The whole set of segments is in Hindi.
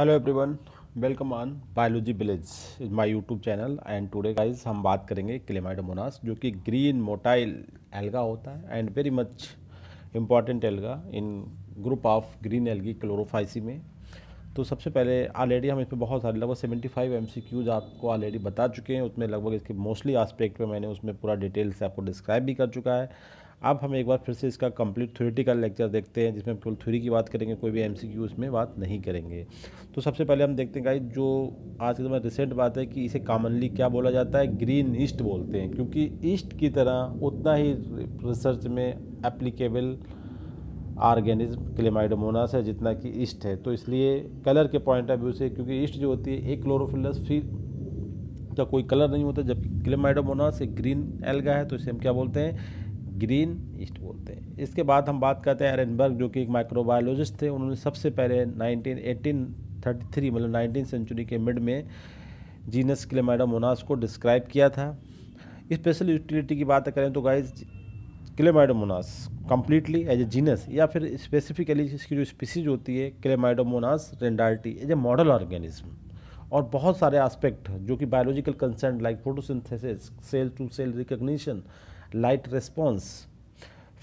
Hello everyone welcome on biology village is my YouTube channel and today guys हम बात करेंगे क्लेमाइडोमोनास जो कि ग्रीन मोटाइल एल्गा होता है and very much important alga in group of green algae Chlorophyceae में तो सबसे पहले ऑलरेडी हम इस पर बहुत सारे लगभग seventy five M C Qs आपको ऑलरेडी बता चुके हैं उसमें लगभग इसके मोस्टली आस्पेक्ट में मैंने उसमें पूरा डिटेल्स से आपको डिस्क्राइब भी कर चुका है अब हम एक बार फिर से इसका कंप्लीट थ्योरेटिकल लेक्चर देखते हैं जिसमें केवल थ्योरी की बात करेंगे कोई भी एम उसमें बात नहीं करेंगे तो सबसे पहले हम देखते हैं गाइस जो आज के समय रिसेंट बात है कि इसे कॉमनली क्या बोला जाता है ग्रीन ईस्ट बोलते हैं क्योंकि ईस्ट की तरह उतना ही रिसर्च में एप्लीकेबल ऑर्गेनिज्म क्लेमाइडोमोनास है जितना कि ईस्ट है तो इसलिए कलर के पॉइंट ऑफ व्यू से क्योंकि ईस्ट जो होती है एक क्लोरोफिलस फिर का तो कोई कलर नहीं होता जबकि क्लेमाइडोमोनास एक ग्रीन एल्गा है तो इसे हम क्या बोलते हैं ग्रीन ईस्ट बोलते हैं इसके बाद हम बात करते हैं एरनबर्ग जो कि एक माइक्रोबायोलॉजिस्ट थे उन्होंने सबसे पहले थर्टी थ्री मतलब नाइनटीन सेंचुरी के मिड में जीनस क्लेमाइडोमोनास को डिस्क्राइब किया था स्पेशल यूटिलिटी की बात करें तो guys Chlamydomonas completely as a genus या फिर स्पेसिफिकली इसकी जो स्पीसीज होती है Chlamydomonas reinhardtii as a model organism और बहुत सारे एस्पेक्ट जो कि biological concern like photosynthesis cell to cell recognition light response,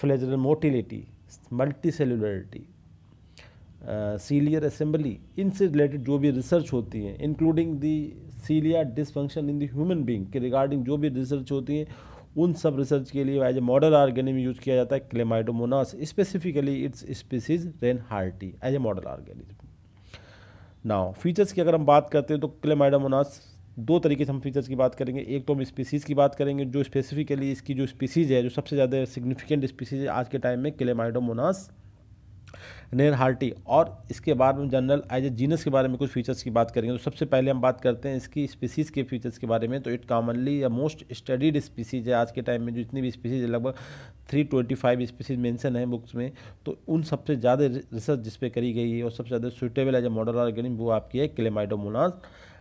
flagellar motility, multicellularity ciliary assembly इनसे रिलेटेड जो भी रिसर्च होती है including the cilia dysfunction in the human being के रिगार्डिंग जो भी रिसर्च होती है उन सब रिसर्च के लिए as a model organism use किया जाता है Chlamydomonas specifically its species reinhardtii as a model organism now features की अगर हम बात करते हैं तो क्लेमाइडोमोनास दो तरीके से हम फीचर्स की बात करेंगे एक तो हम स्पीसीज़ की बात करेंगे जो स्पेसिफिकली इसकी जो स्पीसीज़ है जो सबसे ज़्यादा सिग्निफिकेंट स्पीसीज़ है आज के टाइम में क्लेमाइडोमोनास नेर हार्टी और इसके बाद में जनरल एज ए जीनस के बारे में कुछ फीचर्स की बात करेंगे तो सबसे पहले हम बात करते हैं इसकी स्पीसीज़ के फीचर्स के बारे में तो इट कॉमनली या मोस्ट स्टडीड स्पीसीज़ है आज के टाइम में जितनी भी स्पीसीज़ है लगभग three twenty five species mentioned है बुक्स में तो उन सबसे ज़्यादा रिसर्च जिस करी गई है और सबसे ज़्यादा suitable as a model organic वो आपकी है क्लेमाइडोमोनास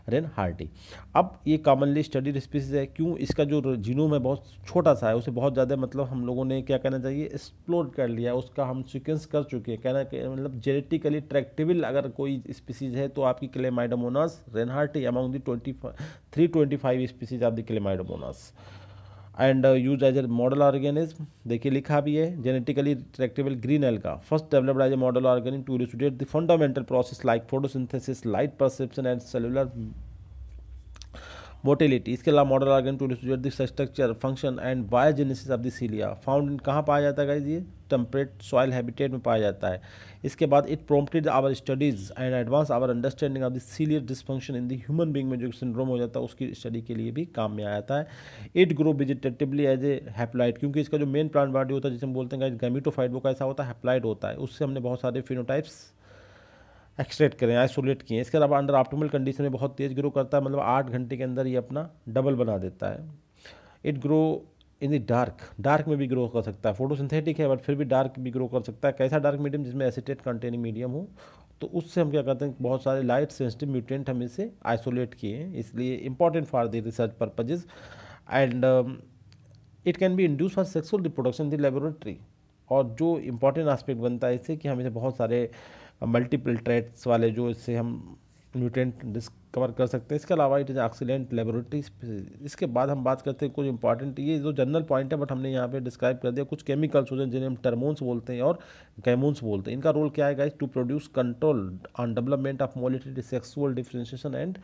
रेन हार्टी अब ये कॉमनली स्टडीड स्पीसीज है क्यों इसका जो जीनोम है बहुत छोटा सा है उसे बहुत ज़्यादा मतलब हम लोगों ने क्या कहना चाहिए एक्सप्लोर कर लिया उसका हम सिक्वेंस कर चुके हैं कहना मतलब जेनेटिकली ट्रैक्टिबल अगर कोई स्पीसीज है तो आपकी Chlamydomonas reinhardtii among the twenty three twenty five species of the Chlamydomonas and use as a model organism देखिए लिखा भी है जेनेटिकली ट्रैक्टेबल ग्रीन एल का first developed as a model organism to restudy the fundamental process like photosynthesis light perception and cellular motility इसके अलावा model organ to distribute this structure function and biogenesis of this cilia found कहाँ पाया जाता है ये टेम्परेट सॉइल हैबिटेट में पाया जाता है इसके बाद it promoted our studies and advance our understanding of the ciliary dysfunction in the human being में जो सिंड्रोम हो जाता है उसकी स्टडी के लिए भी काम में आया था it grow vegetatively as a haploid क्योंकि इसका जो मेन प्लांट बॉडी होता है जिसमें बोलते हैं गैमीटोफाइड वो कैसा होता है हैप्लाइड होता है उससे हमने बहुत सारे फिनोटाइप्स एक्सट्रेट करें आइसोलेट किए इसके अलावा अंडर ऑप्टिमल कंडीशन में बहुत तेज़ ग्रो करता है मतलब आठ घंटे के अंदर ये अपना डबल बना देता है it grow in the dark dark में भी ग्रो कर सकता है फोटोसिंथेटिक है बट फिर भी डार्क भी ग्रो कर सकता है कैसा डार्क मीडियम जिसमें एसिटेट कंटेनिंग मीडियम हो तो उससे हम क्या करते हैं बहुत सारे लाइट सेंसिटिव म्यूटेंट हम इसे आइसोलेट किए हैं इसलिए important for the research purposes and it can be induce for sexual reproduction the laboratory और जो इंपॉर्टेंट आस्पेक्ट बनता है इससे कि हम इसे बहुत सारे uh, मल्टीपल ट्रेट्स वाले जो इससे हम न्यूट्रेंट डिस्कवर कर सकते हैं इसके अलावा इट इज़ एक्सीलेंट लेबोरेटरी इसके बाद हम बात करते हैं कुछ इंपॉर्टेंट ये जो जनरल पॉइंट है बट हमने यहाँ पे डिस्क्राइब कर दिया कुछ केमिकल्स होते हैं जिन्हें हम टर्मोन्स बोलते हैं और गैमोन्स बोलते हैं इनका रोल क्या है guys to produce control on development of motility sexual differentiation and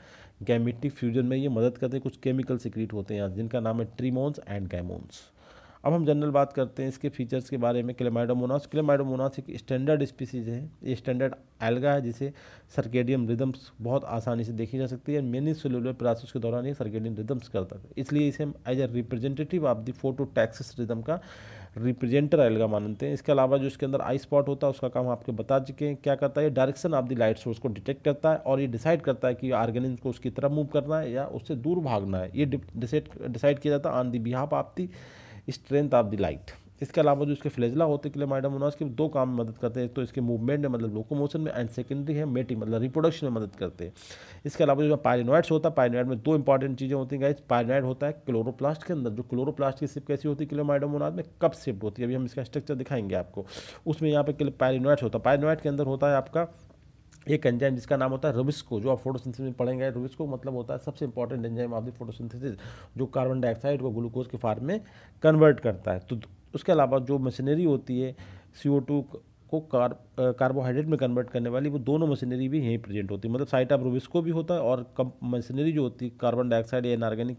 gametic fusion में ये मदद करते हैं कुछ केमिकल सिक्रीट होते हैं जिनका नाम है ट्रीमोन्स एंड गैमोन्स अब हम जनरल बात करते हैं इसके फीचर्स के बारे में क्लेमाइडोमोनास क्लेमाइडोमोनास एक स्टैंडर्ड स्पीसीज है ये स्टैंडर्ड एल्गा है जिसे सर्केडियम रिदम्स बहुत आसानी से देखी जा सकती है मेनी सेलुलर प्रोसेस के दौरान ये सर्केडियम रिदम्स करता है इसलिए इसे हम as a representative of the phototaxis rhythm का रिप्रेजेंटर एल्गा मानते हैं इसके अलावा जो इसके अंदर आई स्पॉट होता है उसका काम आपके बता चुके हैं क्या करता है direction of the light source को डिटेक्ट करता है और ये डिसाइड करता है कि ऑर्गेनिज्म को उसकी तरफ मूव करना है या उससे दूर भागना है ये डिसाइड डिसाइड किया जाता है on the behalf of the strength of the light इसके अलावा जो इसके फ्लेजला होते हैं क्लेमाइडम मोनास के दो काम मदद करते हैं एक तो इसके मूवमेंट मतलब में मतलब लोकोमोशन में एंड सेकेंडरी है मेटिंग मतलब रिप्रोडक्शन में मदद करते हैं इसके अलावा जो पायनॉइड्स होता है पायनोइड में दो इंपॉर्टेंट चीज़ें होती हैं गाइज होता है क्लोरोप्लास्ट के अंदर जो क्लोरोप्लास्ट की सिप कैसी होती है क्लेमाइडम में कब सिप होती है अभी हम इसका स्ट्रक्चर दिखाएंगे आपको उसमें यहाँ पर पायनॉइड्स होता है पायनॉइड के अंदर होता है आपका एक एंजाइम जिसका नाम होता है रुबिस्को जो आप फोटोसिंथेसिस में पढ़ेंगे रुबिस्को मतलब होता है सबसे important enzyme of the photosynthesis जो कार्बन डाइऑक्साइड को ग्लूकोज के फार्म में कन्वर्ट करता है तो उसके अलावा जो मशीनरी होती है सी को कार कार्बोहाइड्रेट में कन्वर्ट करने वाली वो दोनों मशीनरी भी यहीं प्रेजेंट होती है मतलब साइट ऑफ रुबिस्को भी होता है और कम मशीनरी जो होती है कार्बन डाइऑक्साइड या इनऑर्गेनिक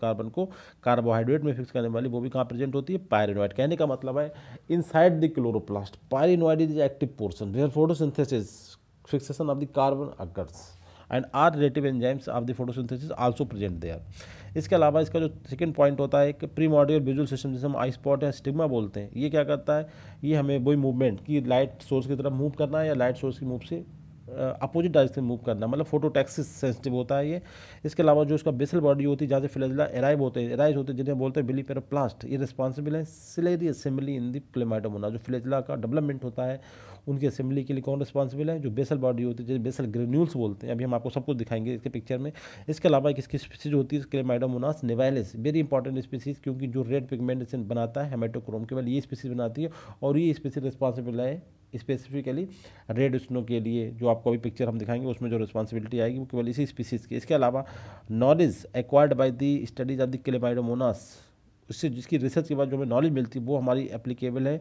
कार्बन को कार्बोहाइड्रेट में फिक्स करने वाली वो भी कहाँ प्रेजेंट होती है पायरेनोइड कहने का मतलब है inside the chloroplast pyrenoid is active portion where photosynthesis fixation of the carbon occurs and are relative enzymes of the photosynthesis also present there इसके अलावा इसका जो सेकंड पॉइंट होता है कि प्री मॉड्यूल विजुअल सिस्टम जिसे हम आई स्पॉट या स्टिग्मा बोलते हैं ये क्या करता है ये हमें वही मूवमेंट कि लाइट सोर्स की तरफ मूव करना है या लाइट सोर्स की मूव से अपोजिट डायरेक्शन मूव करना मतलब फोटोटैक्सिस सेंसिटिव होता है ये इसके अलावा जो इसका बेसल बॉडी होती है जहाँ से फिलजिला एराइव होते हैं एराइज होते हैं जिन्हें बोलते हैं बिली पेरोप्लास्ट ये रिस्पॉन्सिबल है ciliary assembly in the Chlamydomonas जो फिलजिला का डेवलपमेंट होता है उनकी असेंबली के लिए कौन रिस्पॉन्सिबल है जो बेसल बॉडी होती है जैसे बेसल ग्रेन्यूल्स बोलते हैं अभी हम आपको सब कुछ दिखाएंगे इसके पिक्चर में इसके अलावा एक इसकी स्पीसीज होती है इसके Chlamydomonas nivalis very important species क्योंकि जो रेड पिगमेंटेशन बनाता है हेमेटोक्रोम केवल ये स्पीसीज बनाती है और ये स्पीसीज रिस्पॉन्सिबल है स्पेसिफिकली रेड स्नो के लिए जो आपको अभी पिक्चर हम दिखाएंगे उसमें जो रिस्पॉन्सिबिलिटी आएगी वो केवल इसी स्पीसीज की इसके अलावा knowledge acquired by the studies of the Chlamydomonas उससे जिसकी रिसर्च के बाद जो हमें नॉलेज मिलती है वो हमारी एप्लीकेबल है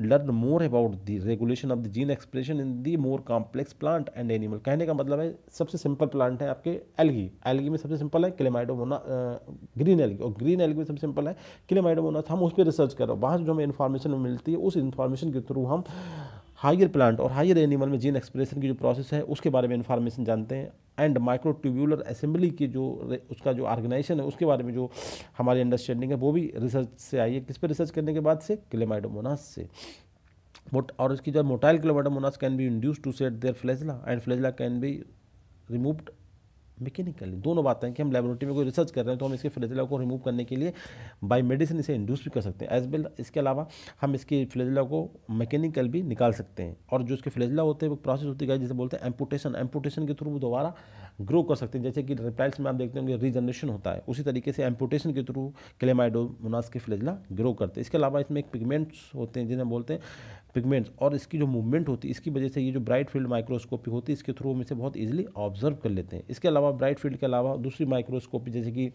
learn more about the regulation of the gene expression in the more complex plant and animal कहने का मतलब है सबसे सिंपल प्लांट है आपके एलगी एलगी में सबसे सिंपल है क्लेमाइडोमोना ग्रीन एलगी और ग्रीन एलगी में सबसे सिंपल है क्लेमाइडोमोना हम उस पर रिसर्च कर रहे हो वहाँ से जो हमें इन्फॉर्मेशन मिलती है उस इन्फॉर्मेशन के थ्रू हम हायर प्लांट और हायर एनिमल में जीन एक्सप्रेशन की जो प्रोसेस है उसके बारे में इन्फॉर्मेशन जानते हैं एंड माइक्रो ट्यूब्यूलर असेंबली की जो उसका जो ऑर्गेनाइजेशन है उसके बारे में जो हमारी अंडरस्टैंडिंग है वो भी रिसर्च से आई है किस पर रिसर्च करने के बाद से क्लेमाइडोमोनास से मोट और इसकी जो motile Chlamydomonas can be induce to set their flagella and flagella can be removed mechanically दोनों बातें हैं कि हम लेबोरेटरी में कोई रिसर्च कर रहे हैं तो हम इसके फ्लेजिला को रिमूव करने के लिए बाई मेडिसिन इसे इंड्यूस भी कर सकते हैं एज वेल इसके अलावा हम इसके फ्लेजिला को मैकेनिकल भी निकाल सकते हैं और जो इसके फ्लेजिला होते हैं वो प्रोसेस होती है जिसे बोलते हैं एम्पूटेशन एम्पूटेशन के थ्रू वो दोबारा ग्रो कर सकते हैं जैसे कि रेप्टाइल्स में आप देखते होंगे रीजनरेशन होता है उसी तरीके से एम्पोटेशन के थ्रू क्लेमाइडोमोनास के फ्लेजला ग्रो करते हैं इसके अलावा इसमें एक पिगमेंट्स होते हैं जिन्हें बोलते हैं पिगमेंट्स और इसकी जो मूवमेंट होती है इसकी वजह से ये जो ब्राइट फील्ड माइक्रोस्कोपी होती है इसके थ्रू हम इसे बहुत ईजिली ऑब्जर्व कर लेते हैं इसके अलावा ब्राइट फील्ड के अलावा दूसरी माइक्रोस्कोपी जैसे कि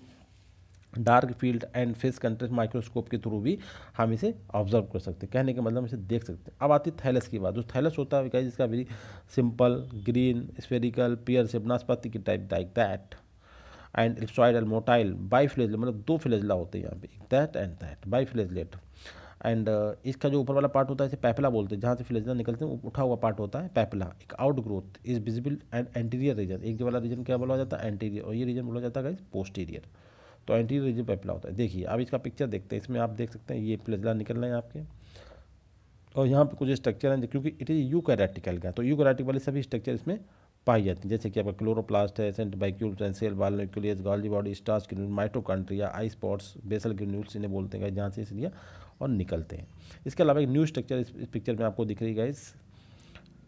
dark field and phase contrast microscope के थ्रू भी हम इसे ऑब्जर्व कर सकते हैं कहने के मतलब इसे देख सकते हैं अब आती है थैलस की बात जो थैलस होता है जिसका very simple green spherical pear से नाशपाती की type like that and ellipsoid and motile biflagellate मतलब दो फ्लेजला होते हैं यहाँ पे that and that biflagellate and इसका जो ऊपर वाला पार्ट होता है इसे पैपला बोलते हैं जहाँ से फ्लेजला निकलते हैं उठा हुआ पार्ट होता है पैपला एक outgrowth is visible and anterior region एक वाला रीजन क्या बोला जाता है एंटीरियर और ये रीजन बोला जाता है पोस्टीरियर तो एंटी रिजिव पेपिला होता है देखिए आप इसका पिक्चर देखते हैं इसमें आप देख सकते हैं ये प्लेजला निकल रहे हैं आपके और यहाँ पे कुछ स्ट्रक्चर हैं क्योंकि इट इज़ यू कैराटिकल का तो यू कैराटिक वाले सभी स्ट्रक्चर इसमें पाई जाती हैं जैसे कि आपका क्लोरोप्लास्ट है सेंट बाइक्यूल cell wall nucleus Golgi body starch granule mitochondria eye spots basal granules इन्हें बोलते हैं जहाँ से इसलिए और निकलते हैं इसके अलावा एक न्यू स्ट्रक्चर इस, इस पिक्चर में आपको दिख रही है इस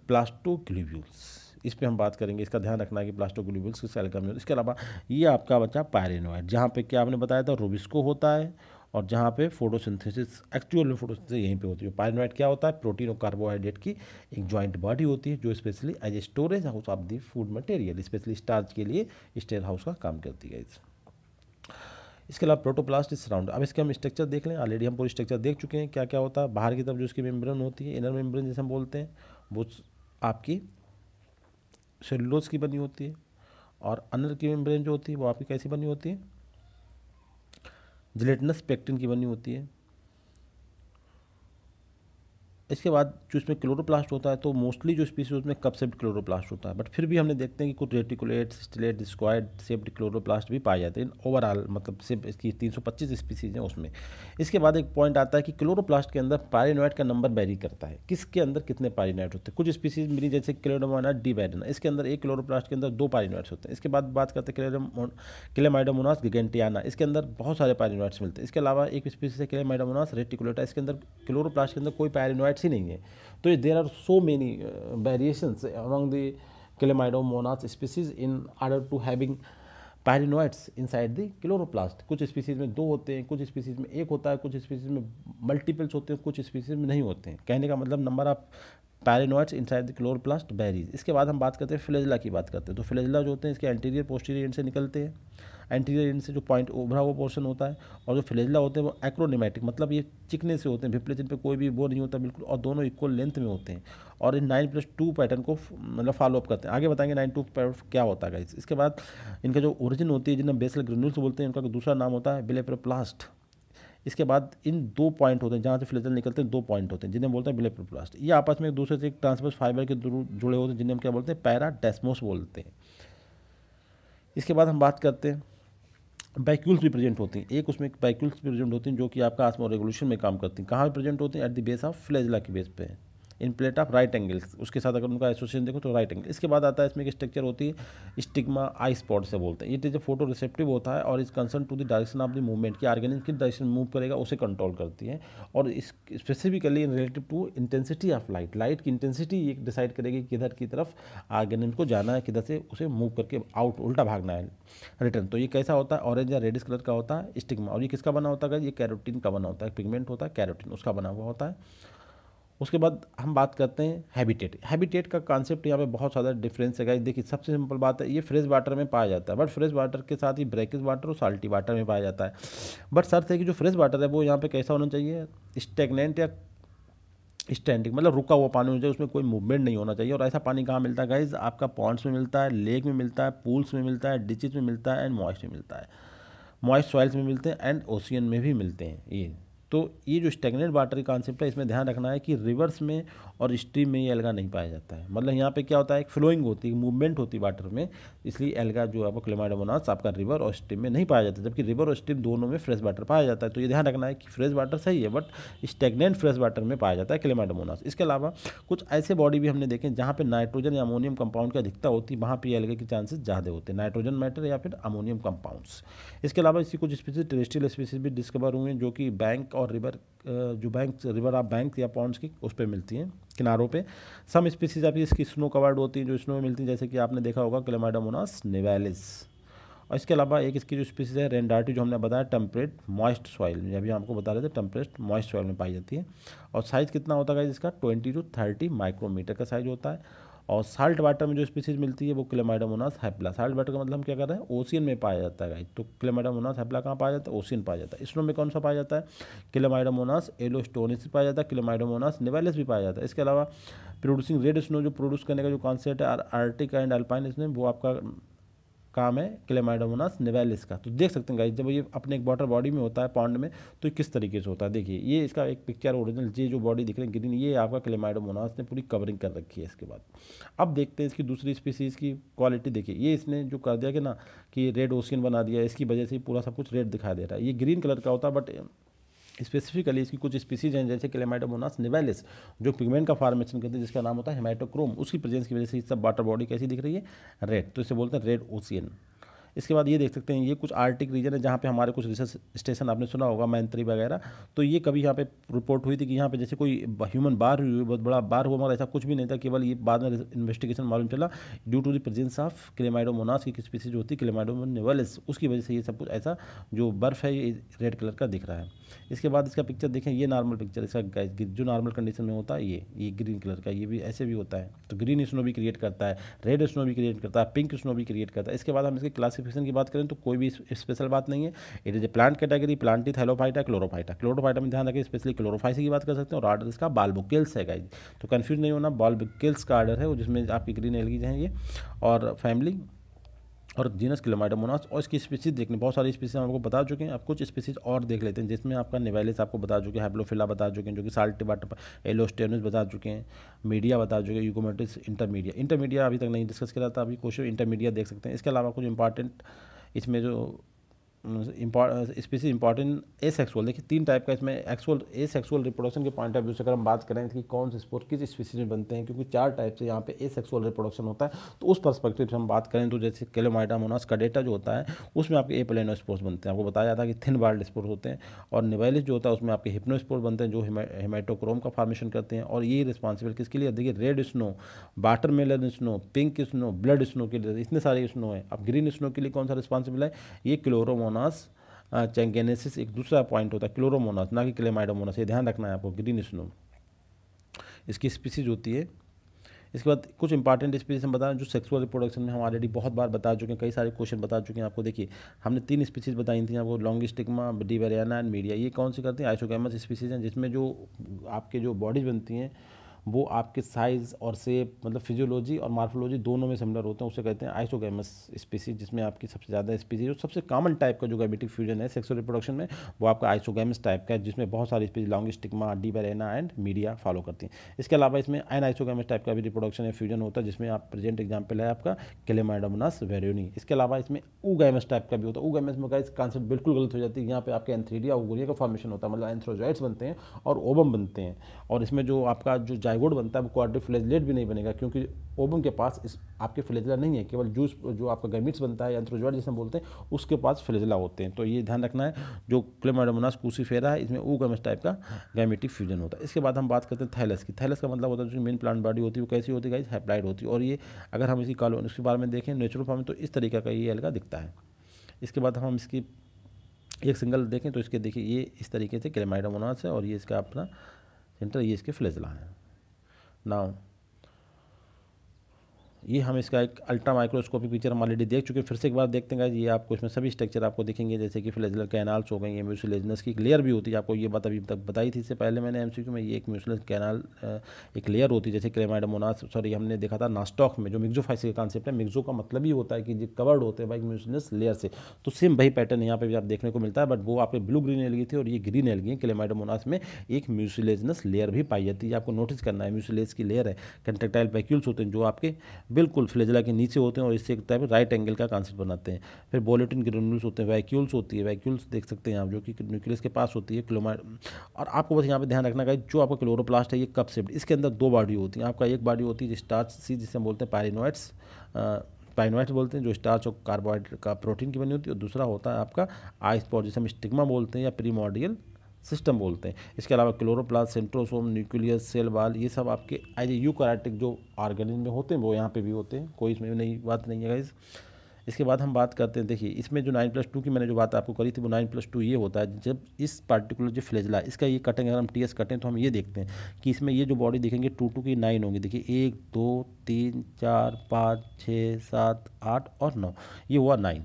प्लास्टोग्लिव्यूल्स इस पर हम बात करेंगे इसका ध्यान रखना है कि प्लास्टो ग्लूबुल्स की सेल कमजोर इसके अलावा ये आपका बच्चा पायरेनोइड जहाँ पे क्या आपने बताया था रोबिस्को होता है और जहाँ पे फोटोसिंथेसिस एक्चुअल में फोटोसिंथेसिस यहीं पे होती है पायरेनोइड क्या होता है प्रोटीन और कार्बोहाइड्रेट की एक ज्वाइंट बॉडी होती है जो specially as a storage house of the food material specially starch के लिए स्टेयर हाउस का काम करती है इसके अलावा प्रोटोप्लास्ट इज सराउंड अब इसके हम स्ट्रक्चर देख लें ऑलरेडी हम पूरी स्ट्रक्चर देख चुके हैं क्या क्या होता है बाहर की तरफ जो इसकी मेम्ब्रेन होती है इनर मेम्ब्रेन जैसे हम बोलते हैं वो आपकी सेलुलोज की बनी होती है और अनर की मेम्ब्रेन जो होती है वो आपकी कैसी बनी होती है जिलेटनस पेक्टिन की बनी होती है इसके बाद जो इसमें क्लोरोप्लास्ट होता है तो मोस्टली जो स्पीसीज उसमें कप सेप्ड क्लोरोप्लास्ट होता है बट फिर भी हमने देखते हैं कि कुछ रेटिकुलेट स्टिलेट स्क्वाइड सेप्ड क्लोरोप्लास्ट भी पाए जाते हैं ओवरऑल मतलब सिर्फ इसकी 325 स्पीसीज हैं उसमें इसके बाद एक पॉइंट आता है कि क्लोरोप्लास्ट के अंदर पायरिनोइट का नंबर वेरी करता है किसके अंदर कितने पायरिनोइट होते हैं कुछ स्पीसीज मिली जैसे क्लेडोमोना डी बैरना इसके अंदर एक क्लोरोप्लास्ट के अंदर दो पायरिनोइट्स होते हैं इसके बाद बात करते हैं क्लेमाइडोमोनास गिगेंटियाना इसके अंदर बहुत सारे पायरिनोइट्स मिलते हैं इसके अलावा एक स्पीसीज है क्लेमाइडोमोनास रेटिकुलेटा इसके अंदर क्लोरोप्लास्ट के अंदर कोई पायरिनोइट एग्जैक्ट ही नहीं है तो there are so many variations among the मोनास species in order to having pyrenoids side the chloroplast कुछ स्पीसीज में दो होते हैं कुछ स्पीसीज में एक होता है कुछ स्पीसीज में मल्टीपल्स होते हैं कुछ स्पीसीज में नहीं होते हैं कहने का मतलब number of pyrenoids inside the chloroplast varies इसके बाद हम बात करते हैं फ्लेजला की बात करते हैं तो फ्लेजला जो होते हैं इसके एंटीरियर पोस्टीरियर एंड से निकलते हैं एंटीरियर एंड से जो पॉइंट उभरा हुआ पोर्शन होता है और जो फ्लेजला होते हैं वो एक्रोनेमेटिक मतलब ये चिकने से होते हैं भिपले जिन पर कोई भी वो नहीं होता बिल्कुल और दोनों इक्वल लेंथ में होते हैं और इन नाइन प्लस टू पैटर्न को मतलब फॉलो अप करते हैं आगे बताएंगे नाइन टू क्या होता है इसके बाद इनका जो ओरिजिन होती है जिन्हें बेसल ग्रेन्यूल्स बोलते हैं उनका दूसरा नाम होता है बिलेप्रोप्लास्ट इसके बाद इन दो पॉइंट होते हैं जहाँ से फ्लेजल निकलते हैं दो पॉइंट होते हैं जिन्हें बोलते हैं ब्लेप्रोप्लास्ट ये आपस में एक दूसरे से एक ट्रांसवर्स फाइबर के जुड़े होते हैं जिन्हें हम क्या बोलते हैं पैरा डेस्मोस बोलते हैं इसके बाद हम बात करते हैं बैक्यूल्स भी प्रेजेंट होती हैं एक उसमें बैक्यूल्स प्रेजेंट होती हैं जो कि आपका आसमो रेगुलेशन में काम करती हैं कहाँ प्रेजेंट होती हैं at the base of flagella के बेस पे in plate of right angle उसके साथ अगर उनका एसोसिएशन देखो तो राइट एंगल इसके बाद आता है इसमें एक स्ट्रक्चर होती है स्टिग्मा आई स्पॉट से बोलते हैं ये जो फोटो रिसेप्टिव होता है और इस concern to the direction of the movement की आर्गेनिक किस डायरेक्शन मूव करेगा उसे कंट्रोल करती है और specifically relative to intensity of light light की इंटेंसिटी ये डिसाइड करेगी किधर की तरफ ऑर्गेनिज्म को जाना है किधर से उसे मूव करके आउट उल्टा भागना है रिटर्न तो ये कैसा होता है ऑरेंज या रेडिस कलर का होता है स्टिग्मा और ये किसका बना होता है ये कैरोटीन का बना होता है पिगमेंट होता है कैरोटीन उसका बना हुआ होता है उसके बाद हम बात करते हैं हैबिटेट हैबिटेट का कॉन्सेप्ट यहाँ पे बहुत ज़्यादा डिफरेंस है गाइस देखिए सबसे सिंपल बात है ये फ्रेश वाटर में पाया जाता है बट फ्रेश वाटर के साथ ही ब्रेकेज वाटर और साल्टी वाटर में पाया जाता है बट सर है कि जो फ्रेश वाटर है वो यहाँ पे कैसा होना चाहिए स्टेगनेंट या स्टैंडिंग मतलब रुका हुआ पानी होना चाहिए उसमें कोई मूवमेंट नहीं होना चाहिए और ऐसा पानी कहाँ मिलता है गाइज आपका पॉन्ड्स में मिलता है लेक में मिलता है पूल्स में मिलता है डिचेज में मिलता है एंड मॉइस्ट में मिलता है मॉइस्ट सॉइल्स में मिलते हैं एंड ओशियन में भी मिलते हैं ये तो ये जो स्टेगनेंट वाटर कॉन्सेप्ट है इसमें ध्यान रखना है कि रिवर्स में और स्ट्रीम में ये एल्गा नहीं पाया जाता है मतलब यहाँ पे क्या होता है एक फ्लोइंग होती है मूवमेंट होती है वाटर में इसलिए एल्गा जो है वो क्लेमाडोमोनास आपका रिवर और स्ट्रीम में नहीं पाया जाता जबकि रिवर और स्ट्रीम दोनों में फ्रेश वाटर पाया जाता है तो ये ध्यान रखना है कि फ्रेश वाटर सही है बट स्टेगनेंट फ्रेश वाटर में पाया जाता है क्लेमाडोमोनास इसके अलावा कुछ ऐसे बॉडी भी हमने देखे जहाँ पर नाइट्रोजन या अमोनियम कंपाउंड की अधिकता होती है वहाँ पर एल्गे के चांसेस ज़्यादा होते हैं नाइट्रोजन मैटर या फिर अमोनियम कंपाउंड्स इसके अलावा इसी कुछ स्पीसीज टेरेस्ट्रियल स्पीसीज भी डिस्कवर हुए हैं जो कि बैंक और रिवर जो बैंक रिवर आप बैंक या पॉन्ड्स की उस पर मिलती हैं किनारों पे सम स्पीसीज आपकी इसकी स्नो कवर्ड होती है जो स्नो में मिलती है जैसे कि आपने देखा होगा क्लेमाडामोनास निवेलिस और इसके अलावा एक इसकी जो स्पीसीज है रेंडार्टी जो हमने बताया टेम्परेट मॉइस्ट सॉइल में अभी आपको बता रहे थे टेम्परेट मॉइस्ट सॉइल में पाई जाती है और साइज़ कितना होता है इसका ट्वेंटी टू थर्टी माइक्रोमीटर का साइज़ होता है और साल्ट वाटर में जो स्पीसीज मिलती है वो क्लेमाइडोमोनास हैप्ला साल्ट वाटर का मतलब हम क्या कर रहे हैं ओशियन में पाया जाता है तो क्लेमाइडोमोनास हैप्ला कहाँ पाया जाता है ओशियन पाया जाता है स्नो में कौन सा पाया जाता है क्लेमाइडोमोनास एलोस्टोनिस पाया जाता है क्लेमाइडोमोनास निवेलिस भी पाया जाता है इसके अलावा प्रोड्यूसिंग रेड स्नो जो प्रोड्यूस करने का जो कॉन्सेप्ट है आर्टिक एंड अल्पाइन इसमें वो आपका काम है क्लेमाइडोमोनास निवेलिस का तो देख सकते हैं गाइस जब ये अपने एक वाटर बॉडी में होता है पॉन्ड में तो किस तरीके से होता है देखिए ये इसका एक पिक्चर ओरिजिनल ये जो बॉडी दिख रही है ग्रीन ये आपका क्लेमाइडोमोनास ने पूरी कवरिंग कर रखी है इसके बाद अब देखते हैं इसकी दूसरी स्पीसीज़ की क्वालिटी देखिए ये इसने जो कर दिया कि ना कि रेड ओशियन बना दिया इसकी वजह से पूरा सब कुछ रेड दिखा दे रहा है ये ग्रीन कलर का होता है बट स्पेसिफिकली इसकी कुछ स्पीसीज हैं जैसे क्लेमाइटोमोनास निवेलिस जो पिगमेंट का फॉर्मेशन करते हैं जिसका नाम होता है हेमाइटोक्रोम उसकी प्रेजेंस की वजह से इस सब वाटर बॉडी कैसी दिख रही है रेड तो इसे बोलते हैं रेड ओशियन इसके बाद ये देख सकते हैं ये कुछ आर्टिक रीजन है जहाँ पे हमारे कुछ रिसर्च स्टेशन आपने सुना होगा मैंत्री वगैरह तो ये कभी यहाँ पे रिपोर्ट हुई थी कि यहाँ पे जैसे कोई ह्यूमन बार हुई बहुत बड़ा बार हुआ मगर ऐसा कुछ भी नहीं था केवल ये बाद में इन्वेस्टिगेशन मालूम चला due to the presence of Chlamydomonas की स्पीसीज होती है उसकी वजह से ये सब कुछ ऐसा जो बर्फ़ है ये रेड कलर का दिख रहा है इसके बाद इसका पिक्चर देखें ये नॉर्मल पिक्चर इसका जो नॉर्मल कंडीशन में होता है ये ये ग्रीन कलर का ये भी ऐसे भी होता है तो ग्रीन स्नो भी क्रिएट करता है रेड स्नो भी क्रिएट करता है पिंक स्नो भी क्रिएट करता है इसके बाद हम इसके क्लासिफिक क्लासिफिकेशन की बात करें तो कोई भी स्पेशल बात नहीं है it is a plant category Plantae Thallophyta Chlorophyta Chlorophyta में ध्यान रखें स्पेशली क्लोरोफाइसी की बात कर सकते हैं और आर्डर इसका बाल्बुकेल्स है गाइज तो कन्फ्यूज नहीं होना बाल्बुकेल्स का आर्डर है जिसमें आपकी ग्रीन एलगीज हैं ये और फैमिली और जीनस किलोमाइडोमोनास और इसकी स्पीसीज देखने बहुत सारी स्पीसीज हम आपको बता चुके हैं आप कुछ स्पीसीज और देख लेते हैं जिसमें आपका निवेलिस आपको बता चुके हैं हाइब्लोफिला बता चुके हैं जो कि साल्ट वाटर एलोस्टेनस बता चुके हैं मीडिया बता चुके हैं यूकोमेटिस इंटरमीडिया इंटरमीडिया अभी तक नहीं डिस्कस किया था अभी क्वेश्चन इंटरमीडिया देख सकते हैं इसके अलावा कुछ इंपॉर्टेंट इसमें जो स्पीसी इंपॉर्टेंट ए सेक्सुअल देखिए तीन टाइप का इसमें एक्सुअल ए सेक्सुअल रिपोडक्शन के पॉइंट ऑफ व्यू से अगर हम बात करें इसकी कौन से स्पोर्ट किस स्पीसीज में बनते हैं क्योंकि चार टाइप से यहाँ पे ए सेक्सुअल रिपोडक्शन होता है तो उस परस्पेक्टिव से हम बात करें तो जैसे केलोमाइटामोनास डेटा जो होता है उसमें आपके ए प्लेनो स्पोर्ट्स बनते हैं आपको बताया जाता है कि थिन वाइल्ड स्पोर्ट्स होते हैं और निवाइलिस जो होता है उसमें आपके हिप्नो स्पोर्ट बनते हैं जो हेमाटोक्रोम का फॉर्मेशन करते हैं और ये रिस्पॉन्सिबल किसके लिए देखिए red snow watermelon snow pink snow blood snow के लिए इतने सारे स्नो है अब ग्रीन स्नो के लिए कौन सा रिस्पॉन्सिबल है ये क्लोरोमो क्लोरोमोनास चैंगेनेसिस uh, एक दूसरा पॉइंट होता है क्लोरोमोनास ना कि क्लेमाइडोमोनास ये ध्यान रखना है आपको ग्रीन स्नो इसकी स्पीसीज होती है इसके बाद कुछ इंपॉर्टेंट स्पीसीज हम बताएं जो सेक्सुअल रिप्रोडक्शन में हम ऑलरेडी बहुत बार बता चुके हैं कई सारे क्वेश्चन बता चुके हैं आपको देखिए हमने तीन स्पीसीज बताई थी आपको longistigma debaryana and media ये कौन सी करती हैं आइसोगैमस स्पीसीज हैं जिसमें जो आपके जो बॉडीज बनती हैं वो आपके साइज़ और सेप मतलब फिजियोलॉजी और मार्फोलॉजी दोनों में सिमिलर होते हैं उसे कहते हैं आइसोगेमस स्पीसीज जिसमें आपकी सबसे ज़्यादा स्पीसीज और सबसे कॉमन टाइप का जो गैमेटिक फ्यूजन है सेक्सुअल रिप्रोडक्शन में वो आपका आइसोगेमस टाइप का है जिसमें बहुत सारी species longistigma debaryana and media follow करती हैं इसके अलावा इसमें एन आइसोगेमस टाइप का भी रिप्रोडक्शन या फ्यूजन होता है जिसमें आप प्रेजेंट एग्जाम्पल है आपका केलेमाइडोमनास वेरियोनी इसके अलावा इसमें ऊगैमस टाइप का भी होता है ऊगैमस में का कॉन्सेप्ट बिल्कुल गलत हो जाती है यहाँ पे आपके एंथ्रीडिया उगोरिया का फॉर्मेशन होता है मतलब एंथ्रोजाइट्स बनते हैं और ओबम बनते हैं और इसमें जो आपका जो जाय जायगोड बनता है वो फ्लेजलेट भी नहीं बनेगा क्योंकि ओबम के पास इस आपके फ्लेजला नहीं है केवल जूस जो आपका गैमिट्स बनता है एंथ्रोजॉइड जैसे हम बोलते हैं उसके पास फ्लेजला होते हैं तो ये ध्यान रखना है जो क्लेमाडोमोनास फेरा है इसमें ऊ टाइप का गैमेटिक फ्यूजन होता है इसके बाद हम बात करते हैं थैलस की थैलस का मतलब होता है जो मेन प्लांट बॉडी होती है वो कैसी होती है गाइस हैप्लाइड होती है और ये अगर हम इसकी कॉलोन उसके बारे में देखें नेचुरल फॉर्म में तो इस तरीके का ये अलगा दिखता है इसके बाद हम इसकी एक सिंगल देखें तो इसके देखिए ये इस तरीके से क्लेमाइडोमोनास है और ये इसका अपना सेंटर ये इसके फ्लेजला है Não. ये हम इसका एक अल्ट्रा माइक्रोस्कोपिक पिक्चर हम ऑलरेडी देख चुके हैं फिर से एक बार देखते हैं ये आपको इसमें सभी स्ट्रक्चर आपको दिखेंगे जैसे कि फ्लेजलर कैनाल्स हो गई ये म्यूसलेजनस की एक लेयर भी होती है आपको ये बात अभी तक बताई थी इससे पहले मैंने एम में ये एक म्यूसिलेज कैनाल एक लेयर होती है जैसे क्रेमाइडमोनास सॉरी हमने देखा था नास्टॉक में जो मिक्जोफाइस का कॉन्सेप्ट है मिक्जो का मतलब ही होता है कि ये कवर्ड होते हैं बाई म्यूसिलेस लेयर से तो सेम वही पैटर्न यहाँ पर भी आप देखने को मिलता है बट वो आपके ब्लू ग्रीन एलगी थी और ये ग्रीन एलगी है क्लेमाइडोमोनास में एक म्यूसिलेजनस लेयर भी पाई जाती है आपको नोटिस करना है म्यूसिलेज की लेयर है कंटेक्टाइल पैक्यूल्स होते हैं जो आपके बिल्कुल फ्लेजला के नीचे होते हैं और इससे एक टाइप राइट एंगल का कॉन्सेप्ट बनाते हैं फिर बोलेटिन ग्रेनुल्स होते हैं वैक्यूल्स होती है वैक्यूल्स देख सकते हैं आप जो कि न्यूक्लियस के पास होती है क्लोमा और आपको बस यहाँ पे ध्यान रखना है जो आपका क्लोरोप्लास्ट है ये कप सेप्ट इसके अंदर दो बॉडी होती है आपका एक बॉडी होती है स्टार्च सी जिसे हम बोलते हैं पायरिनोइड्स पाइनोइट बोलते हैं जो स्टार्च और कार्बोहाइड्रेट का प्रोटीन की बनी होती है और दूसरा होता है आपका आई स्पॉट जिसे हम स्टिग्मा बोलते हैं या प्रीमोडियल सिस्टम बोलते हैं इसके अलावा chloroplast centrosome nucleus cell wall ये सब आपके एज ए यूकाराटिक जो ऑर्गेनिज्म में होते हैं वो यहाँ पे भी होते हैं कोई इसमें नहीं बात नहीं है गाइज़ इसके बाद हम बात करते हैं देखिए इसमें जो नाइन प्लस टू की मैंने जो बात आपको करी थी वो नाइन प्लस टू ये होता है जब इस पार्टिकुलर जो फ्लेजला इसका ये कटेंगे अगर हम टी एस कटें तो हम ये देखते हैं कि इसमें ये जो बॉडी देखेंगे टू टू की नाइन होंगी देखिए एक दो तीन चार पाँच छः सात आठ और नौ ये हुआ नाइन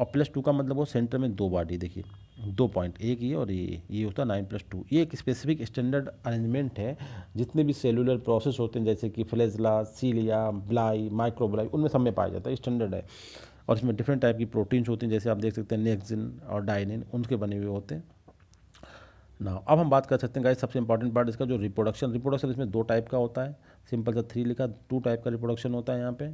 और प्लस टू का मतलब वो सेंटर में दो बॉडी देखिए दो पॉइंट एक ये और ये ये होता है नाइन प्लस टू ये एक स्पेसिफिक स्टैंडर्ड अरेंजमेंट है जितने भी सेलुलर प्रोसेस होते हैं जैसे कि फ्लेजला सीलिया ब्लाई माइक्रोब्लाई उनमें सब में पाया जाता है स्टैंडर्ड है और इसमें डिफरेंट टाइप की प्रोटीन्स होती हैं जैसे आप देख सकते हैं नेक्जिन और डाइनिन उनके बने हुए होते हैं ना अब हम बात कर सकते हैं गाइस सबसे इंपॉर्टेंट पार्ट इसका जो रिप्रोडक्शन रिप्रोडक्शन इसमें दो टाइप का होता है सिंपल सा थ्री लिखा टू टाइप का रिप्रोडक्शन होता है यहाँ पे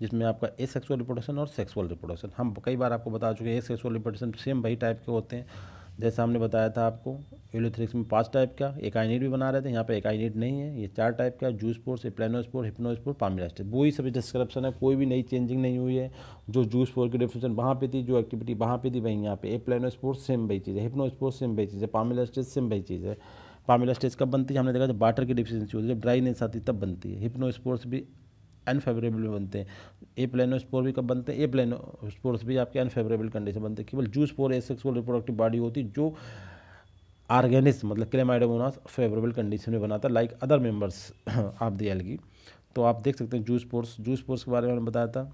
जिसमें आपका ए सेक्सुअल रिप्रोडक्शन और सेक्सुअल रिप्रोडक्शन हम कई बार आपको बता चुके हैं ए सेक्सुअल रिपोर्टेशन सेम वही टाइप के होते हैं जैसे हमने बताया था आपको एलोथ्रिक्स में पांच टाइप का एक आइनेट भी बना रहे थे यहाँ पे एक आइनेट नहीं है ये चार टाइप का जूस फोर्स एप्लेनोस्पोर हिप्नोस्पोर पामिलास्टिक वही सभी डिस्क्रिप्शन है कोई भी नई चेंजिंग नहीं हुई है जो जूस फोर की डिफिनेशन वहाँ पे थी जो एक्टिविटी वहाँ पे थी वहीं यहाँ पे एप्लेनोस्पोर सेम वही चीज़ है हिप्नोस्पोर सेम वही चीज़ है पामिलास्टिक सेम वही चीज़ है पामिलास्टिक कब बनती है हमने देखा जब वाटर की डिफिशेंसी होती है जब ड्राइनेस आती है तब बनती है हिप्नोस्पोर्स भी अनफेवरेबल बनते हैं ए प्लेनो स्पोर भी कब बनते हैं ए प्लेनो स्पोर्स भी आपके अनफेवरेबल कंडीशन बनते हैं केवल zoospore asexual reproductive body होती है जो आर्गेनिस मतलब क्लेमाइडोमोनास फेवरेबल कंडीशन में बनाता लाइक अदर मेम्बर्स आप दी एलगी तो आप देख सकते हैं जूस पोर्स जूस पोर्स के बारे में बताया था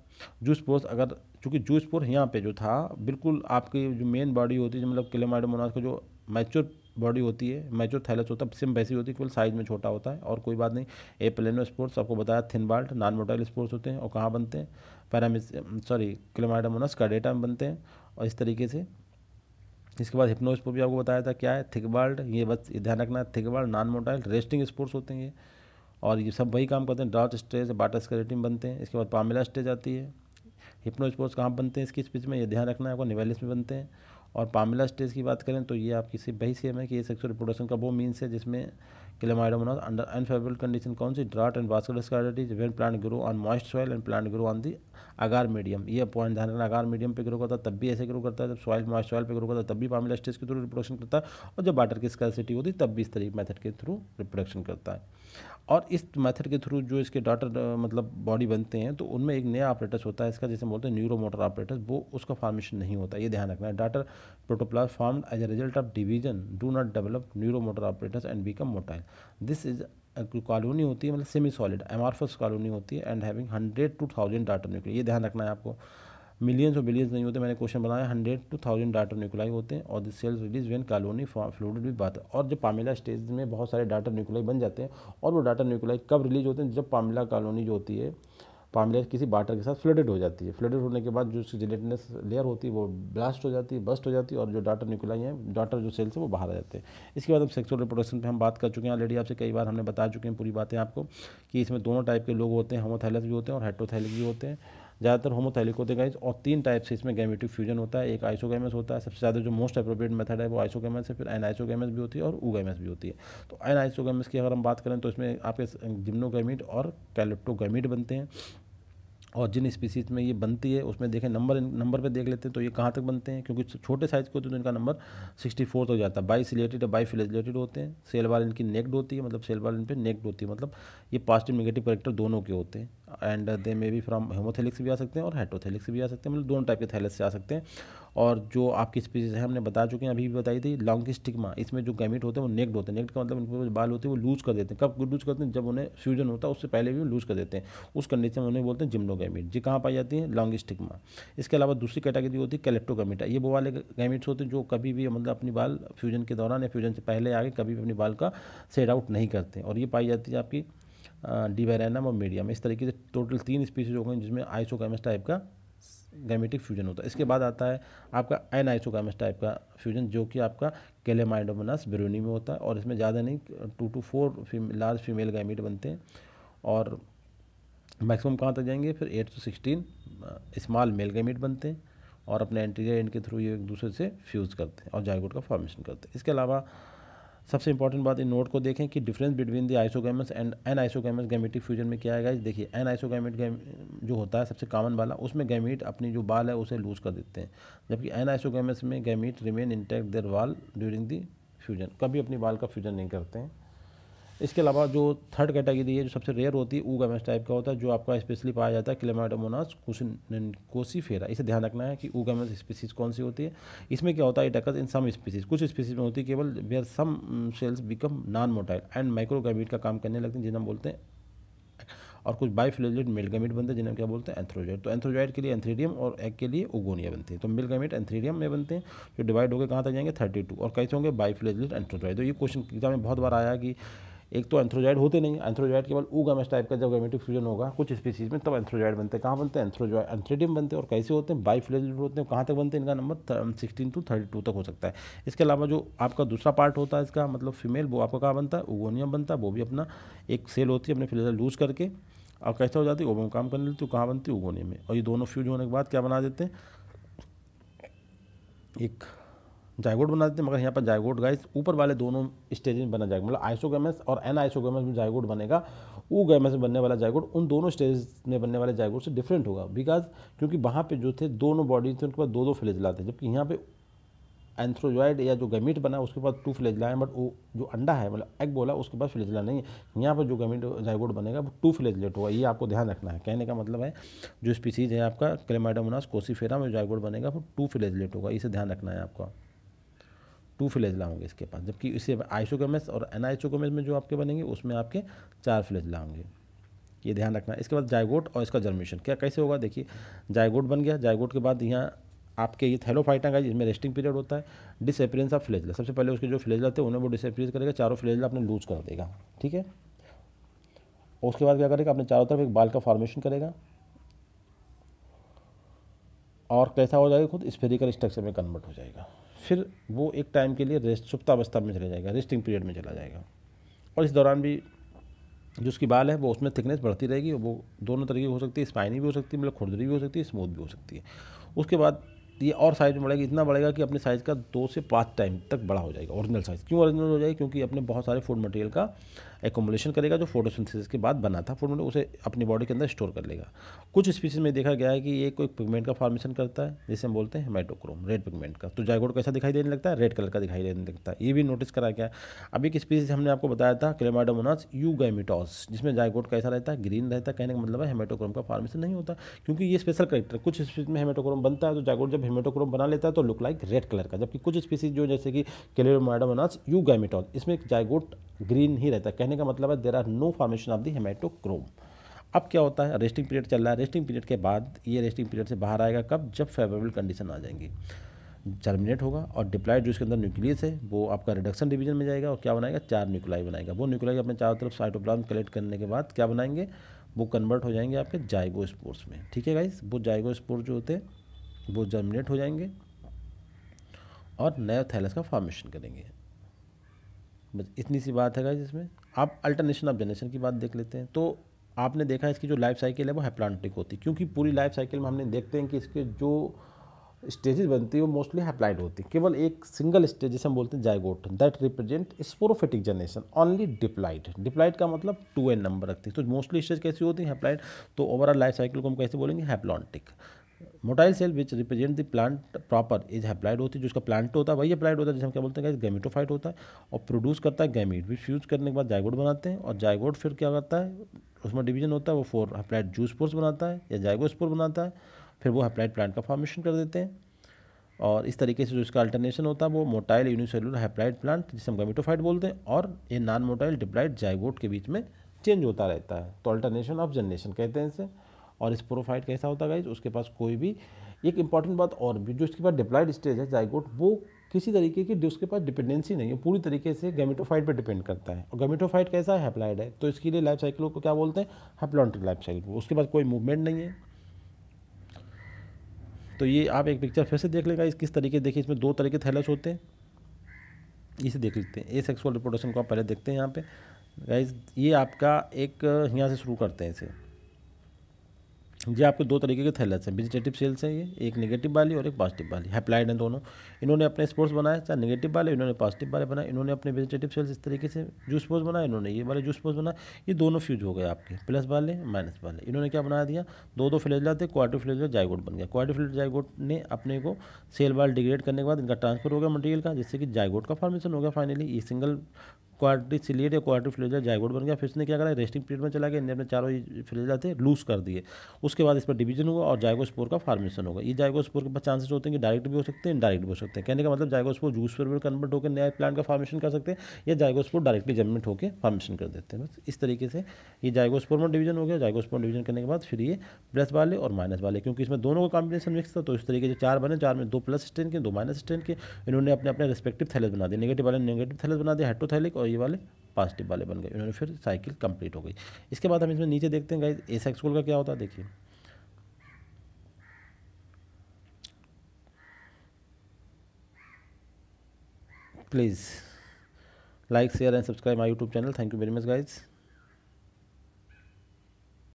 जूस पोर्स अगर चूँकि जूस पोर्स यहाँ पे जो था बिल्कुल आपकी जो मेन बॉडी होती है मतलब क्लेमाइडोमोनास का जो मैच्योर बॉडी होती है मैचो थैलस होता है सिम वैसी होती है केवल साइज में छोटा होता है और कोई बात नहीं ए प्लेनो स्पोर्ट्स आपको बताया thin walled non motile spores होते हैं और कहाँ बनते हैं पैरामिस सॉरी क्लेमाइडामोनस कार्डेटा में बनते हैं और इस तरीके से इसके बाद हिप्नो स्पोर्ट भी आपको बताया था क्या है थिक बाल्ट ये बस ध्यान रखना है thick walled non motile resting spores होते हैं और ये सब वही काम करते हैं ड्राउट स्टेज बाटा स्क्रेटिंग बनते हैं इसके बाद पामिला स्टेज आती है हिप्नो स्पोर्ट्स कहाँ बनते हैं इसकी स्पीच में ये ध्यान रखना है आपको निवेलिस में बनते हैं और पामिला स्टेज की बात करें तो ये आप किसी वही सेम है कि ये सेक्सुअल रिपोर्टेशन का वो मीन्स है जिसमें क्लेमाइडोमोनस अंडर अनफेवरेबल कंडीशन कौन सी drought and vascular scarcities when plant grow on moist soil and plant grow on the agar medium ये पॉइंट ध्यान रखना अगार मीडियम पे ग्रो करता है तब भी ऐसे ग्रो करता है जब सॉइल मॉइस्ट सॉइल पे ग्रो करता है तब भी पामिला स्टेज के थ्रू रिप्रोडक्शन करता है और जब वाटर की स्कैसिटी होती है तब भी इस तरीके मेथड के थ्रू रिपोर्डक्शन करता है और इस मेथड के थ्रू जो इसके डाटा मतलब बॉडी बनते हैं तो उनमें एक नया ऑपरेटस होता है इसका जैसे बोलते हैं न्यूरो मोटर ऑपरेटस वो उसका फॉर्मेशन नहीं होता ये ध्यान रखना है daughter protoplasts form as a result of division do not develop neuromotor apparatus and become motile this is colony होती है मतलब सेमी सॉलिड एमआरफस कॉलोनी होती है and having hundred to thousand daughter nuclear ये ध्यान रखना है आपको मिलियंस और बिलियंस नहीं होते मैंने क्वेश्चन बनाया hundred to thousand daughter nuclei होते हैं और this cells release when colony fluid भी बात है और जब पामिला स्टेज में बहुत सारे डाटा न्यूक्लाई बन जाते हैं और वो डाटा न्यूक्लाई कब रिलीज होते हैं जब पामिला कॉलोनी जो होती है पामिला किसी बाटर के साथ फ्लडेड हो जाती है फ्लडेड होने के बाद जो उसकी जिलेटनस लेयर होती है वो ब्लास्ट हो जाती है बस्ट हो जाती है और जो डाटा न्यूक्लाई हैं डाटा जो सेल्स है वो बाहर आ जाते हैं इसके बाद हम सेक्सुअल रिप्रोडक्शन पे हम बात कर चुके हैं ऑलरेडी आपसे कई बार हमने बता चुके हैं पूरी बातें आपको कि इसमें दोनों टाइप के लोग होते हैं होमोथाइलस भी होते हैं और हेट्रोथाइलस भी होते हैं ज़्यादातर होमोथैलिक होते गाइज और तीन टाइप से इसमें गैमेटिक फ्यूजन होता है एक आइसोगेमस होता है सबसे ज़्यादा जो मोस्ट अप्रोप्रिएट मेथड है वो आइसोगेमस है फिर एन आइसोगेमस भी होती है और ऊगैमस भी होती है तो एन आइसोगेमस की अगर हम बात करें तो इसमें आपके जिम्नोगेमिट और कैलेप्टोगेमिट बनते हैं और जिन स्पीसीज में ये बनती है उसमें देखें नंबर नंबर पे देख लेते हैं तो ये कहाँ तक बनते हैं क्योंकि छोटे साइज़ के होते हैं तो इनका नंबर 64 तक जाता है बाई सिलेटेड बाई फिलेटेड होते हैं सेल वाल इनकी नेक्ड होती है मतलब सेल वाल इन पर नेक्ड होती है मतलब ये पॉजिटिव नेगेटिव करेक्टर दोनों के होते हैं and they may be from homothallics भी आ सकते हैं और हाइटोथेलिक्स भी आ सकते हैं मतलब दोनों टाइप के थैलस से आ सकते हैं और जो आपकी स्पीसीज है हमने बता चुके हैं अभी भी बताई थी लॉन्ग स्टिग्मा इसमें जो गैमिट होते हैं वो नेक्ड होते हैं नेक्ड का मतलब उनके बाल होते हैं वो लूज कर देते हैं कब लूज करते हैं जब उन्हें फ्यूजन होता है उससे पहले भी लूज कर देते हैं उस कंडीशन में उन्हें बोलते हैं जिम्नोगैमिट जी कहाँ पाई जाती है लॉन्ग स्टिग्मा इसके अलावा दूसरी कैटेगरी होती है गैमिटा ये वो वाले गैमिट्स होते हैं जो कभी भी मतलब अपनी बाल फ्यूजन के दौरान या फ्यूजन से पहले आगे कभी भी अपनी बाल का सेड आउट नहीं करते और ये पाई जाती है आपकी डिवेरेनम और मीडियम इस तरीके से टोटल तीन स्पीसीज हो गई जिसमें आइसोकैमस टाइप का गैमेटिक फ्यूजन होता है इसके बाद आता है आपका एन आइसोकैमस टाइप का फ्यूजन जो कि आपका केलेमाइडोमनास बेरोनी में होता है और इसमें ज़्यादा नहीं two to four large female gamete बनते हैं और मैक्सिमम कहाँ तक जाएंगे फिर eight to sixteen small male gamete बनते हैं और अपने एंटीरियर एंड के थ्रू ये एक दूसरे से फ्यूज़ करते हैं और जायगोट का फॉर्मेशन करते हैं इसके अलावा सबसे इंपॉर्टेंट बात इन नोट को देखें कि difference between the isogamous and anisogamous gametic fusion में क्या है देखिए एन आइसोगेमेट जो होता है सबसे कॉमन वाला उसमें गैमीट अपनी जो बाल है उसे लूज़ कर देते हैं जबकि एन आइसोगेमस में gamete remain intact their wall during the fusion कभी अपनी बाल का फ्यूजन नहीं करते हैं इसके अलावा जो थर्ड कैटेगरी है जो सबसे रेयर होती है ऊगामेस टाइप का होता है जो आपका स्पेशली पाया जाता है क्लेमाटोमोनास कोसीफेरा इसे ध्यान रखना है कि ऊगामेस स्पीसीज कौन सी होती है इसमें क्या होता है इटकस इन सम स्पीसीज कुछ स्पीसीज में होती है केवल where some cells become non motile and microgamete का काम करने लगते हैं जिन्हें हम बोलते हैं और कुछ बाईफ्लेजेड मिल्गामेट बनते हैं जिन्हें क्या बोलते हैं एंथ्रोजाइड तो एंथ्रोजाइड के लिए एंथ्रीडियम और एग के लिए ओगोनिया बनते हैं तो मिल्गामेट एंथ्रीडियम में बनते हैं जो डिवाइड होकर कहाँ तक जाएंगे थर्टी टू और कैसे होंगे बाईफ्लेजेड एंथ्रोजाइड तो ये क्वेश्चन एग्जाम में बहुत बार आया कि एक तो एंथ्रोजाइड होते नहीं एंथ्रोजाइड केवल गमेस टाइप का जब गेमेटिक फ्यूजन होगा कुछ स्पीसीज में तब एंथ्रोजाइड बनते हैं कहाँ बनते हैं एंथ्रोजाइड एंथ्रेडियम बनते हैं और कैसे होते हैं बाई होते हैं कहाँ तक बनते हैं इनका number sixteen to thirty two तक हो सकता है इसके अलावा जो आपका दूसरा पार्ट होता है इसका मतलब फीमेल वो आपका कहाँ बनता है ओगोनियम बनता है वो भी अपना एक सेल होती है अपने फ्लेजर लूज करके और कैसे हो जाती है ओबम काम करने लगती है कहाँ बनती है उगोनियम में और ये दोनों फ्यूज होने के बाद क्या बना देते हैं एक जायगोड बना देते हैं मगर यहाँ पर जायगोड गाइस ऊपर वाले दोनों स्टेज में बना जाएगा मतलब आइसोगेमस और एन आइसोगेमस में जायगोड बनेगा ऊ गैमस में बनने वाला जायगोड उन दोनों स्टेज में बनने वाले जायगोड से डिफरेंट होगा बिकॉज क्योंकि वहाँ पे जो थे दोनों बॉडी थे उनके पास दो दो फ्लेजला थे जबकि यहाँ पे एंथ्रोजॉइड या जो गमीट बना उसके पास टू फ्लेजला है बट वो जो अंडा है मतलब एग बोला उसके पास फ्लेजला नहीं है यहाँ पर जो गमीट जायगोड बनेगा वो टू फ्लेजलेट होगा ये आपको ध्यान रखना है कहने का मतलब है जो स्पीसीज है आपका क्लेमाइडोमोनास कोसीफेरा में जायगोड बनेगा वो टू फ्लेजलेट होगा इसे ध्यान रखना है आपका टू फ्लेजला होंगे इसके पास जबकि इसे आइसोगेमस और एन एनाइसोगेमस में जो आपके बनेंगे उसमें आपके चार फ्लेजला होंगे ये ध्यान रखना इसके बाद जायगोट और इसका जर्मिनेशन क्या कैसे होगा देखिए जायगोट बन गया जायगोट के बाद यहाँ आपके ये थैलोफाइटा का जिसमें रेस्टिंग पीरियड होता है डिसअपियरेंस ऑफ फ्लेजला सबसे पहले उसके जो फ्लेजला थे उन्हें वो डिसअपियरेंस करेगा चारों फ्लेजला अपने लूज कर देगा ठीक है उसके बाद क्या करेगा अपने चारों तरफ एक बाल का फॉर्मेशन करेगा और कैसा हो जाएगा खुद स्फेरिकल स्ट्रक्चर में कन्वर्ट हो जाएगा फिर वो एक टाइम के लिए रेस्ट अवस्था में चला जाएगा रेस्टिंग पीरियड में चला जाएगा और इस दौरान भी जो उसकी बाल है वो उसमें थिकनेस बढ़ती रहेगी वो दोनों तरीके की हो सकती है स्पाइनी भी हो सकती है मतलब खुरदरी भी हो सकती है स्मूथ भी हो सकती है उसके बाद ये और साइज़ में बढ़ेगा इतना बढ़ेगा कि अपने साइज़ का दो से पाँच टाइम तक बड़ा हो जाएगा ओरिजिनल साइज़ क्यों ओरिजिनल हो जाएगा क्योंकि अपने बहुत सारे फूड मटेरियल का एकोमोलेशन करेगा जो फोटोसिंथेसिस के बाद बना था फोटो मतलब उसे अपनी बॉडी के अंदर स्टोर कर लेगा कुछ स्पीसीज में देखा गया है कि ये कोई पिगमेंट का फॉर्मेशन करता है जिसे हम बोलते हैं हेमाटोक्रोम रेड पिगमेंट का तो जायगोड कैसा दिखाई देने लगता है रेड कलर का दिखाई देने लगता है ये भी नोटिस करा गया अब एक स्पीसीज हमने आपको बताया था क्लेमाडोमोनास यूगैमिटॉस जिसमें जायगोड कैसा रहता है ग्रीन रहता है कहने का मतलब है हेमाटोक्रोम का फॉर्मेशन नहीं होता क्योंकि ये स्पेशल करेक्टर कुछ स्पीसीज में हेमाटोक्रोम बनता है तो जायगोड जब हेमाटोक्रोम बना लेता है तो लुक लाइक रेड कलर का जबकि कुछ स्पीसीज जो जैसे कि क्लेमाडोमोनास यूगैमिटॉस इसमें जायगोड ग्रीन ही रहता है कहने कहने का मतलब है there are no formation of the haematochrome अब क्या होता है रेस्टिंग पीरियड चल रहा है रेस्टिंग पीरियड के बाद ये रेस्टिंग पीरियड से बाहर आएगा कब जब फेवरेबल कंडीशन आ जाएंगी जर्मिनेट होगा और डिप्लाइड जो इसके अंदर न्यूक्लियस है वो आपका रिडक्शन डिवीजन में जाएगा और क्या बनाएगा चार न्यूक्लाई बनाएगा वो न्यूक्लाई अपने चारों तरफ साइटोप्लाज्म कलेक्ट करने के बाद क्या बनाएंगे वो कन्वर्ट हो जाएंगे आपके जाइगो स्पोर्स में ठीक है गाइस वो जाइगो स्पोर जो होते हैं वो जर्मिनेट हो जाएंगे और नए थैलस का फॉर्मेशन करेंगे इतनी सी बात है इसमें आप अल्टरनेशन ऑफ जनरेशन की बात देख लेते हैं तो आपने देखा इसकी जो लाइफ साइकिल है वो हैप्लांटिक होती है क्योंकि पूरी लाइफ साइकिल में हमने देखते हैं कि इसके जो स्टेजेस बनती है वो मोस्टली हैप्लाइड होती है केवल एक सिंगल स्टेज जिसे हम बोलते हैं zygote that represent sporophytic generation only diploid diploid का मतलब टू एन नंबर रखती है तो मोस्टली स्टेज कैसी होती है हैप्लाइड तो ओवरऑल लाइफ साइकिल को हम कैसे बोलेंगे haplontic motile cell which represent the plant proper is haploid होती है जो इसका प्लांट होता है वही अप्लाइड होता है जिसे हम क्या बोलते हैं गैमिटोफाइट होता है और प्रोड्यूस करता है गैमिट विच फ्यूज करने के बाद जायगोड बनाते हैं और जायगोड फिर क्या करता है उसमें डिवीजन होता है वो फोर हैप्लाइड जूस स्पोर्स बनाता है या स्पोर बनाता है फिर वो हैप्लाइड प्लांट का फॉर्मेशन कर देते हैं और इस तरीके से जो इसका अल्टरनेशन होता है वो मोटाइल यूनिसेलुलर हैप्लाइड प्लांट जिसे हम गैमेटोफाइट बोलते हैं और ये नॉन मोटाइल डिप्लाइड जायगोट के बीच में चेंज होता रहता है तो अल्टरनेशन ऑफ जनरेशन कहते हैं इसे और स्पोरोफाइट कैसा होता है गाइज उसके पास कोई भी एक इंपॉर्टेंट बात और भी जो इसके पास डिप्लाइड स्टेज है जाइगोट वो किसी तरीके की उसके पास डिपेंडेंसी नहीं है पूरी तरीके से गेमिटोफाइट पर डिपेंड करता है और गेमिटोफाइट कैसा है हेप्लाइड है तो इसके लिए लाइफ साइकिल को क्या बोलते हैं हेप्लॉन्टिक लाइफ साइकिल उसके पास कोई मूवमेंट नहीं है तो ये आप एक पिक्चर फिर से देख लेगा इस किस तरीके देखिए इसमें दो तरह के थैलस होते हैं इसे देख लेते हैं ए सेक्सुअल रिपोर्टेशन को आप पहले देखते हैं यहाँ पे गाइज ये आपका एक यहाँ से शुरू करते हैं इसे जी आपके दो तरीके के थैलेट्स हैं विजिटेटिव सेल्स हैं ये एक नेगेटिव वाली और एक पॉजिटिव वाली हैप्लाइड हैं दोनों इन्होंने अपने स्पोर्ट्स बनाए चाहे नेगेटिव वाले इन्होंने पॉजिटिव वाले बनाए इन्होंने अपने विजिटेटिव सेल्स इस तरीके से जूस पोस्ट बनाए इन्होंने ये वाले जूस पोज बनाए ये दोनों फ्यूज हो गए आपके प्लस वाले माइनस वाले इन्होंने क्या बना दिया दो दो फ्लेजला थे क्वार्टर फ्लेजला जायगोट बन गया क्वार्टर फ्लेज जायगोट ने अपने को सेल वाल डिग्रेड करने के बाद इनका ट्रांसफर हो गया मटेरियल का जिससे कि जायगोट का फॉर्मेशन हो गया फाइनली ये सिंगल क्वार्टी सिलिएट या तो क्वार्टी फ्लेजर जायगोड बन गया फिर उसने क्या करा रेस्टिंग पीरियड में चला गया इंडिया ने चारों फ्लेजला थे लूज कर दिए उसके बाद इस पर डिवीजन हुआ और जायगोस्पोर का फार्मेशन होगा ये जायगोस्पोर के पास चांसेस होते हैं कि डायरेक्ट भी हो सकते हैं इनडायरेक्ट भी हो सकते हैं कहने का मतलब जायगोस्पोर जूस पर कन्वर्ट होकर नया प्लांट का फार्मेशन कर सकते हैं या जायगोस्पोर डायरेक्टली जमेंट होकर फार्मेशन कर देते हैं बस इस तरीके से ये जायगोस्पोर में डिवीजन हो गया जायगोस्पोर डिवीजन करने के बाद फिर ये प्लस वाले और माइनस वाले क्योंकि इसमें दोनों का कॉम्बिनेशन मिक्स था तो इस तरीके से चार बने चार में दो प्लस स्टेन के दो माइनस स्टेन के इन्होंने अपने अपने रिस्पेक्टिव थैलेस बना दिए नेगेटिव वाले नेगेटिव थैलेस बना दिया हेट्रोथैलिक और ये वाले पॉजिटिव वाले बन गए उन्होंने फिर साइकिल कंप्लीट हो गई इसके बाद हम इसमें नीचे देखते हैं गाइज एसेक्सुअल का क्या होता है देखिए please like share and subscribe my YouTube channel thank you very much guys